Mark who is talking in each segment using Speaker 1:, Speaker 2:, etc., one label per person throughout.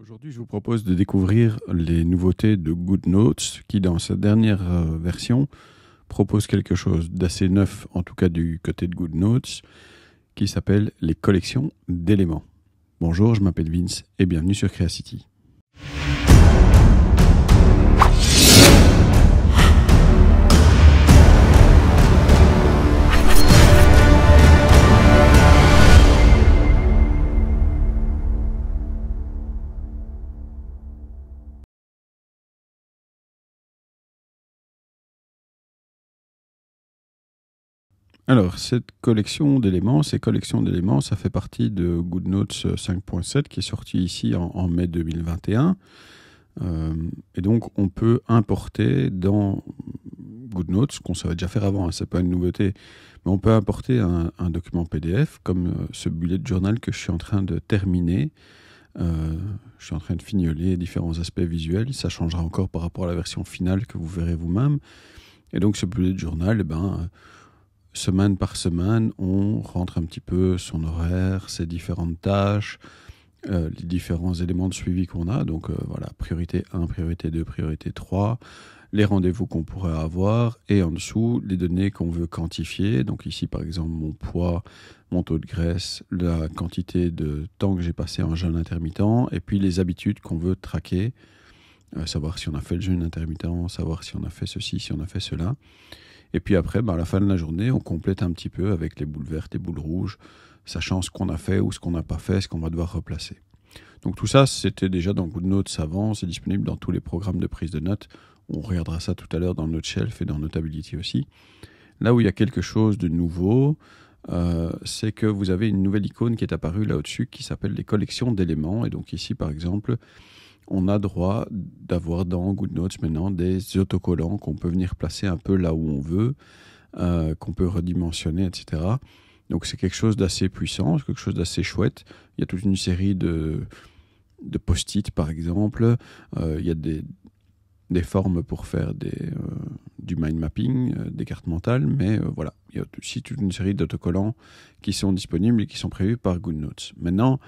Speaker 1: Aujourd'hui, je vous propose de découvrir les nouveautés de GoodNotes qui, dans sa dernière euh, version, propose quelque chose d'assez neuf, en tout cas du côté de GoodNotes, qui s'appelle les collections d'éléments. Bonjour, je m'appelle Vince et bienvenue sur Creacity. Alors, cette collection d'éléments, ces collections d'éléments, ça fait partie de GoodNotes 5.7 qui est sorti ici en, mai 2021. Euh, et donc, on peut importer dans GoodNotes, qu'on savait déjà faire avant, hein, ce n'est pas une nouveauté, mais on peut importer un, document PDF comme euh, ce bullet journal que je suis en train de terminer. Euh, je suis en train de fignoler différents aspects visuels. Ça changera encore par rapport à la version finale que vous verrez vous-même. Et donc, ce bullet journal, eh ben, semaine par semaine, on rentre un petit peu son horaire, ses différentes tâches, euh, les différents éléments de suivi qu'on a. Donc euh, voilà, priorité 1, priorité 2, priorité 3, les rendez-vous qu'on pourrait avoir et en dessous, les données qu'on veut quantifier. Donc ici, par exemple, mon poids, mon taux de graisse, la quantité de temps que j'ai passé en jeûne intermittent et puis les habitudes qu'on veut traquer. Euh, savoir si on a fait le jeûne intermittent, savoir si on a fait ceci, si on a fait cela. Et puis après, ben, à la fin de la journée, on complète un petit peu avec les boules vertes, les boules rouges, sachant ce qu'on a fait ou ce qu'on n'a pas fait, ce qu'on va devoir replacer. Donc tout ça, c'était déjà dans GoodNotes avant, c'est disponible dans tous les programmes de prise de notes. On regardera ça tout à l'heure dans notre shelf et dans Notability aussi. Là où il y a quelque chose de nouveau, euh, c'est que vous avez une nouvelle icône qui est apparue là au-dessus qui s'appelle les collections d'éléments. Et donc ici, par exemple, on a droit d'avoir dans GoodNotes maintenant des autocollants qu'on peut venir placer un peu là où on veut, euh, qu'on peut redimensionner, etc. Donc c'est quelque chose d'assez puissant, quelque chose d'assez chouette. Il y a toute une série de, post-it par exemple. Euh, il y a des, formes pour faire des, euh, du mind mapping, des cartes mentales, mais voilà, il y a aussi toute une série d'autocollants qui sont disponibles et qui sont prévus par GoodNotes. Maintenant,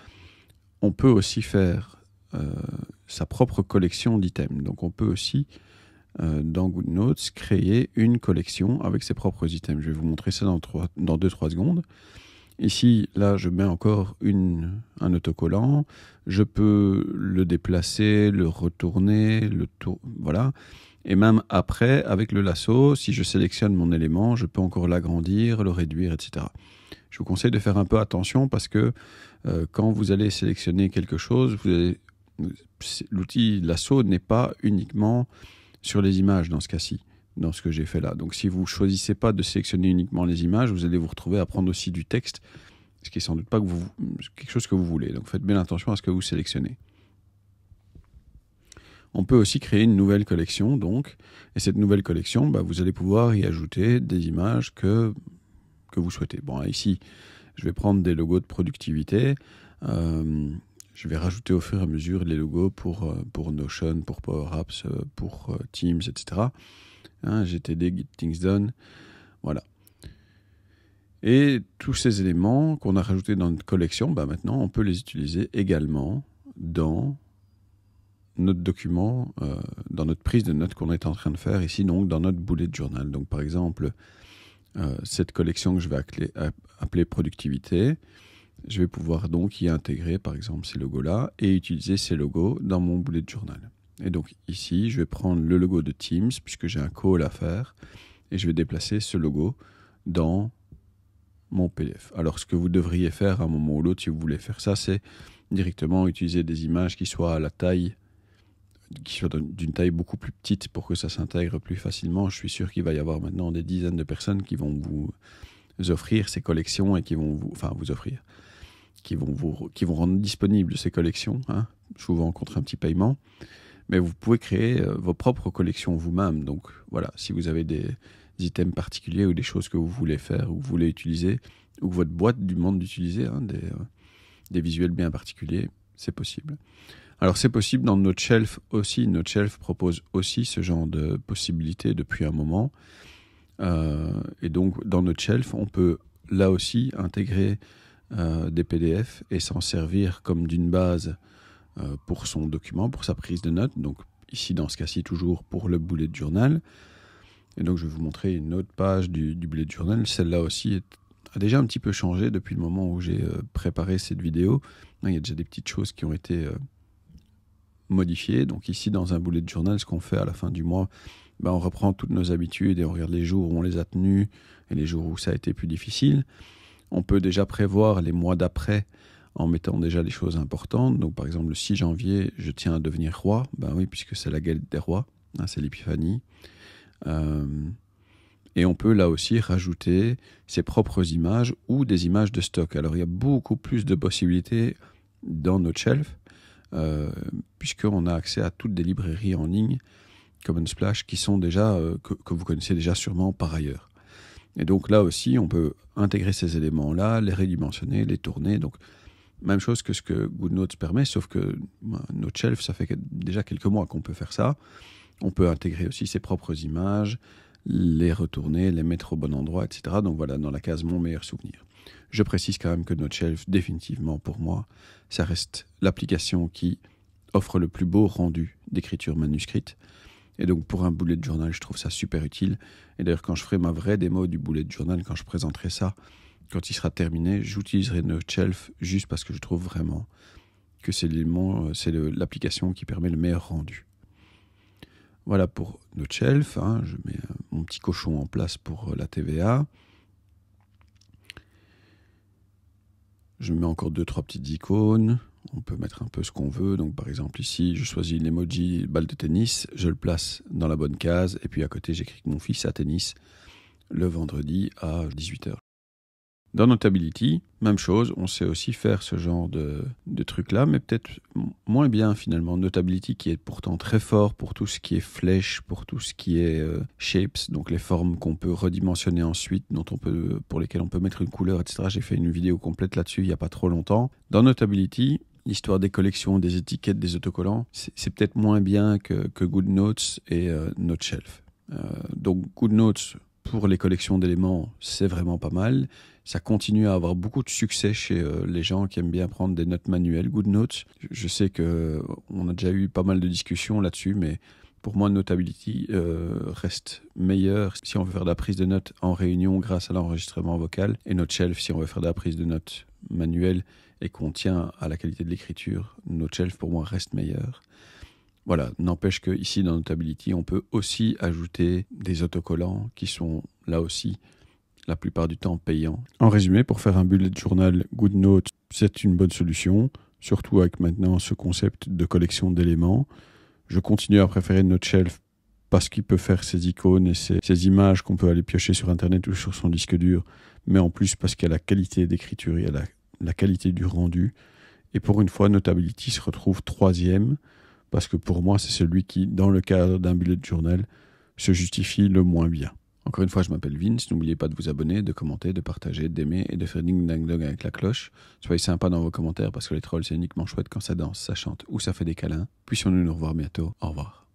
Speaker 1: on peut aussi faire sa propre collection d'items. Donc on peut aussi, euh, dans GoodNotes, créer une collection avec ses propres items. Je vais vous montrer ça dans 2-3 secondes. Ici, là, je mets encore une, un autocollant. Je peux le déplacer, le retourner, le tour, voilà. Et même après, avec le lasso, si je sélectionne mon élément, je peux encore l'agrandir, le réduire, etc. Je vous conseille de faire un peu attention parce que euh, quand vous allez sélectionner quelque chose, vous allez L'outil, l'assaut n'est pas uniquement sur les images dans ce cas-ci, dans ce que j'ai fait là. Donc si vous choisissez pas de sélectionner uniquement les images, vous allez vous retrouver à prendre aussi du texte, ce qui est sans doute pas que vous, quelque chose que vous voulez. Donc faites bien attention à ce que vous sélectionnez. On peut aussi créer une nouvelle collection, donc, et cette nouvelle collection, bah, vous allez pouvoir y ajouter des images que, que vous souhaitez. Bon, ici, je vais prendre des logos de productivité. Euh, je vais rajouter au fur et à mesure les logos pour, euh, pour Notion, pour Power euh, pour euh, Teams, etc. Hein, GTD, Get Things Done. Voilà. Et tous ces éléments qu'on a rajoutés dans notre collection, bah, maintenant, on peut les utiliser également dans notre document, dans notre prise de notes qu'on est en train de faire ici, donc dans notre boulet de journal. Donc par exemple, cette collection que je vais appeler productivité, je vais pouvoir donc y intégrer par exemple ces logos-là et utiliser ces logos dans mon boulet de journal. Et donc ici, je vais prendre le logo de Teams puisque j'ai un call à faire et je vais déplacer ce logo dans mon PDF. Alors ce que vous devriez faire à un moment ou l'autre si vous voulez faire ça, c'est directement utiliser des images qui soient à la taille qui soient d'une taille beaucoup plus petite pour que ça s'intègre plus facilement. Je suis sûr qu'il va y avoir maintenant des dizaines de personnes qui vont vous offrir ces collections et qui vont enfin, vous offrir, qui vont, vous, qui vont rendre disponibles ces collections, hein, souvent contre un petit paiement. Mais vous pouvez créer euh, vos propres collections vous-même. Donc voilà, si vous avez des, items particuliers ou des choses que vous voulez faire ou que vous voulez utiliser, ou que votre boîte demande d'utiliser, hein, des, euh, des visuels bien particuliers, c'est possible. Alors c'est possible dans notre shelf aussi. Notre shelf propose aussi ce genre de possibilités depuis un moment. Euh, et donc dans notre shelf, on peut là aussi intégrer euh, des PDF et s'en servir comme d'une base euh, pour son document, pour sa prise de notes. Donc ici, dans ce cas-ci, toujours pour le bullet journal. Et donc je vais vous montrer une autre page du, du bullet journal. Celle-là aussi a déjà un petit peu changé depuis le moment où j'ai euh, préparé cette vidéo. Il y a déjà des petites choses qui ont été modifiées. Donc ici, dans un bullet journal, ce qu'on fait à la fin du mois, ben, on reprend toutes nos habitudes et on regarde les jours où on les a tenues et les jours où ça a été plus difficile on peut déjà prévoir les mois d'après en mettant déjà les choses importantes. Donc par exemple le 6 janvier, je tiens à devenir roi. Ben oui, puisque c'est la guerre des rois, hein, c'est l'épiphanie. Euh, et on peut là aussi rajouter ses propres images ou des images de stock. Alors il y a beaucoup plus de possibilités dans notre shelf, euh, puisqu'on a accès à toutes des librairies en ligne, comme Unsplash, qui sont déjà, euh, que, vous connaissez déjà sûrement par ailleurs. Et donc là aussi, on peut intégrer ces éléments-là, les redimensionner, les tourner. Donc, même chose que ce que GoodNotes permet, sauf que Noteshelf, ça fait déjà quelques mois qu'on peut faire ça. On peut intégrer aussi ses propres images, les retourner, les mettre au bon endroit, etc. Donc voilà, dans la case mon meilleur souvenir. Je précise quand même que Noteshelf, définitivement pour moi, ça reste l'application qui offre le plus beau rendu d'écriture manuscrite. Et donc pour un bullet journal, je trouve ça super utile. Et d'ailleurs, quand je ferai ma vraie démo du bullet journal, quand je présenterai ça, quand il sera terminé, j'utiliserai Shelf juste parce que je trouve vraiment que c'est euh, l'application qui permet le meilleur rendu. Voilà pour Noteshelf. Hein. je mets euh, mon petit cochon en place pour euh, la TVA. Je mets encore deux trois petites icônes. On peut mettre un peu ce qu'on veut. Donc, par exemple, ici, je choisis l'emoji balle de tennis, je le place dans la bonne case, et puis à côté, j'écris que mon fils a tennis le vendredi à 18h. Dans Notability, même chose, on sait aussi faire ce genre de, truc-là, mais peut-être moins bien finalement. Notability qui est pourtant très fort pour tout ce qui est flèche, pour tout ce qui est euh, shapes, donc les formes qu'on peut redimensionner ensuite, dont on peut, pour lesquelles on peut mettre une couleur, etc. J'ai fait une vidéo complète là-dessus il n'y a pas trop longtemps. Dans Notability, l'histoire des collections, des étiquettes, des autocollants, c'est peut-être moins bien que, que GoodNotes et euh, NoteShelf. Euh, donc GoodNotes, pour les collections d'éléments, c'est vraiment pas mal. Ça continue à avoir beaucoup de succès chez euh, les gens qui aiment bien prendre des notes manuelles, GoodNotes. Je sais que euh, on a déjà eu pas mal de discussions là-dessus, mais pour moi, Notability reste meilleur si on veut faire de la prise de notes en réunion grâce à l'enregistrement vocal, et NoteShelf si on veut faire de la prise de notes manuelle et qu'on tient à la qualité de l'écriture, notre shelf pour moi reste meilleur. Voilà, n'empêche que ici dans Notability, on peut aussi ajouter des autocollants qui sont là aussi la plupart du temps payants. En résumé, pour faire un bullet journal GoodNote, c'est une bonne solution, surtout avec maintenant ce concept de collection d'éléments. Je continue à préférer NoteShelf parce qu'il peut faire ses icônes et ces, images qu'on peut aller piocher sur Internet ou sur son disque dur, mais en plus parce qu'il y a la qualité d'écriture et à la la qualité du rendu. Et pour une fois, Notability se retrouve troisième, parce que pour moi, c'est celui qui, dans le cadre d'un bullet journal, se justifie le moins bien. Encore une fois, je m'appelle Vince. N'oubliez pas de vous abonner, de commenter, de partager, d'aimer et de faire ding dang dong avec la cloche. Soyez sympa dans vos commentaires parce que les trolls, c'est uniquement chouette quand ça danse, ça chante ou ça fait des câlins. Puissions-nous nous revoir bientôt. Au revoir.